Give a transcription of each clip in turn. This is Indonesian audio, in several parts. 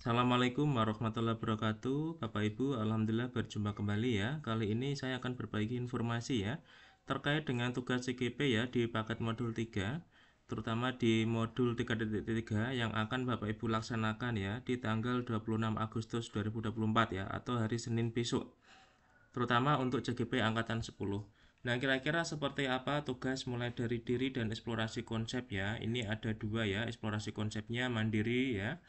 Assalamualaikum warahmatullahi wabarakatuh Bapak Ibu Alhamdulillah berjumpa kembali ya Kali ini saya akan berbagi informasi ya Terkait dengan tugas CGP ya di paket modul 3 Terutama di modul 3.3 yang akan Bapak Ibu laksanakan ya Di tanggal 26 Agustus 2024 ya Atau hari Senin besok Terutama untuk CGP Angkatan 10 Nah, kira-kira seperti apa tugas mulai dari diri dan eksplorasi konsep ya? Ini ada dua ya, eksplorasi konsepnya mandiri ya,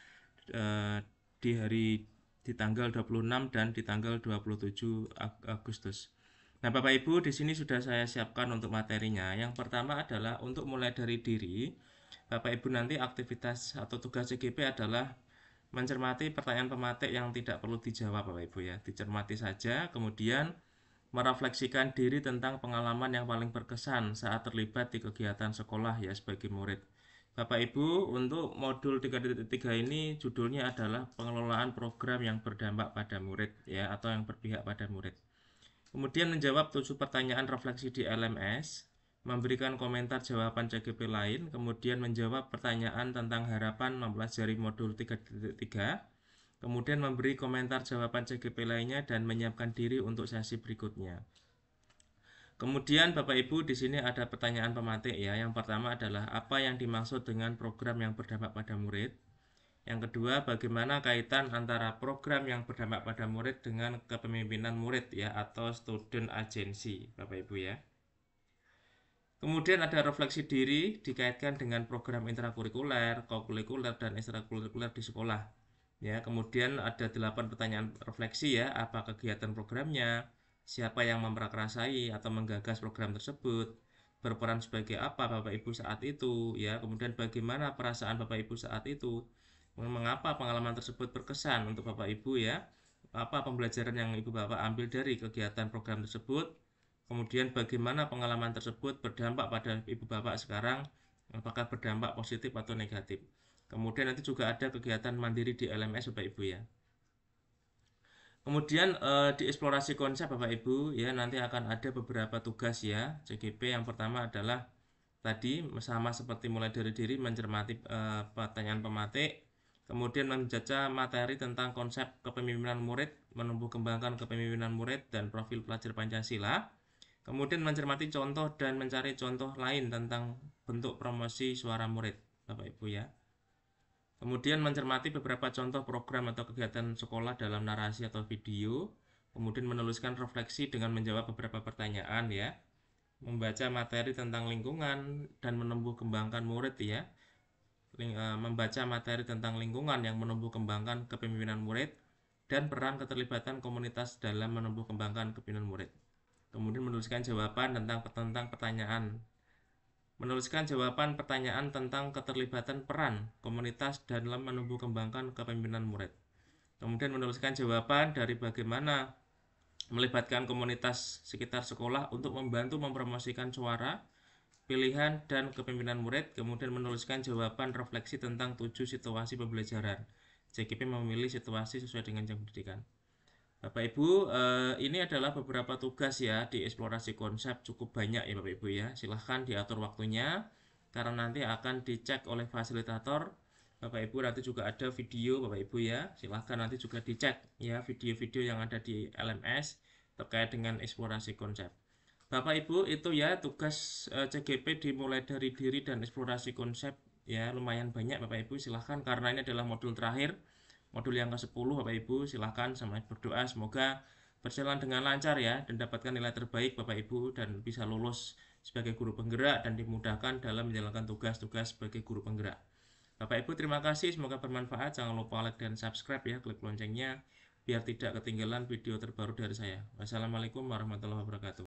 Eh, di hari di tanggal 26 dan di tanggal 27 Agustus. Nah, Bapak Ibu, di sini sudah saya siapkan untuk materinya. Yang pertama adalah untuk mulai dari diri. Bapak Ibu nanti aktivitas atau tugas CGP adalah mencermati pertanyaan pematik yang tidak perlu dijawab Bapak Ibu ya. Dicermati saja, kemudian merefleksikan diri tentang pengalaman yang paling berkesan saat terlibat di kegiatan sekolah ya sebagai murid. Bapak Ibu, untuk modul 3.3 ini judulnya adalah pengelolaan program yang berdampak pada murid ya atau yang berpihak pada murid. Kemudian menjawab tujuh pertanyaan refleksi di LMS, memberikan komentar jawaban CGP lain, kemudian menjawab pertanyaan tentang harapan mempelajari modul 3.3, kemudian memberi komentar jawaban CGP lainnya dan menyiapkan diri untuk sesi berikutnya. Kemudian Bapak Ibu di sini ada pertanyaan pematik ya. Yang pertama adalah apa yang dimaksud dengan program yang berdampak pada murid? Yang kedua, bagaimana kaitan antara program yang berdampak pada murid dengan kepemimpinan murid ya atau student agency, Bapak Ibu ya. Kemudian ada refleksi diri dikaitkan dengan program intrakurikuler, kokurikuler dan ekstrakurikuler di sekolah. Ya, kemudian ada 8 pertanyaan refleksi ya, apa kegiatan programnya, Siapa yang memprakrasai atau menggagas program tersebut? Berperan sebagai apa Bapak Ibu saat itu? Ya, kemudian bagaimana perasaan Bapak Ibu saat itu? Mengapa pengalaman tersebut berkesan untuk Bapak Ibu ya? Apa pembelajaran yang Ibu Bapak ambil dari kegiatan program tersebut? Kemudian bagaimana pengalaman tersebut berdampak pada Ibu Bapak sekarang? Apakah berdampak positif atau negatif? Kemudian nanti juga ada kegiatan mandiri di LMS Bapak Ibu ya. Kemudian eh, di eksplorasi konsep Bapak Ibu ya nanti akan ada beberapa tugas ya. CGP yang pertama adalah tadi sama seperti mulai dari diri mencermati eh, pertanyaan pematik, kemudian menjaca materi tentang konsep kepemimpinan murid, menumbuh kembangkan kepemimpinan murid dan profil pelajar Pancasila. Kemudian mencermati contoh dan mencari contoh lain tentang bentuk promosi suara murid, Bapak Ibu ya. Kemudian mencermati beberapa contoh program atau kegiatan sekolah dalam narasi atau video, kemudian menuliskan refleksi dengan menjawab beberapa pertanyaan ya, membaca materi tentang lingkungan dan menumbuh kembangkan murid ya, eh, membaca materi tentang lingkungan yang menumbuh kembangkan kepemimpinan murid dan peran keterlibatan komunitas dalam menumbuh kembangkan kepemimpinan murid. Kemudian menuliskan jawaban tentang tentang pertanyaan menuliskan jawaban pertanyaan tentang keterlibatan peran komunitas dalam menumbuh kembangkan kepemimpinan murid. Kemudian menuliskan jawaban dari bagaimana melibatkan komunitas sekitar sekolah untuk membantu mempromosikan suara, pilihan, dan kepemimpinan murid, kemudian menuliskan jawaban refleksi tentang tujuh situasi pembelajaran. JKP memilih situasi sesuai dengan jam pendidikan. Bapak Ibu, eh, ini adalah beberapa tugas ya di eksplorasi konsep cukup banyak ya Bapak Ibu ya. Silahkan diatur waktunya karena nanti akan dicek oleh fasilitator. Bapak Ibu nanti juga ada video Bapak Ibu ya. Silahkan nanti juga dicek ya video-video yang ada di LMS terkait dengan eksplorasi konsep. Bapak Ibu itu ya tugas eh, CGP dimulai dari diri dan eksplorasi konsep ya lumayan banyak Bapak Ibu silahkan karena ini adalah modul terakhir modul yang ke-10 Bapak Ibu silahkan sama berdoa semoga berjalan dengan lancar ya dan dapatkan nilai terbaik Bapak Ibu dan bisa lulus sebagai guru penggerak dan dimudahkan dalam menjalankan tugas-tugas sebagai guru penggerak. Bapak Ibu terima kasih semoga bermanfaat jangan lupa like dan subscribe ya klik loncengnya biar tidak ketinggalan video terbaru dari saya. Wassalamualaikum warahmatullahi wabarakatuh.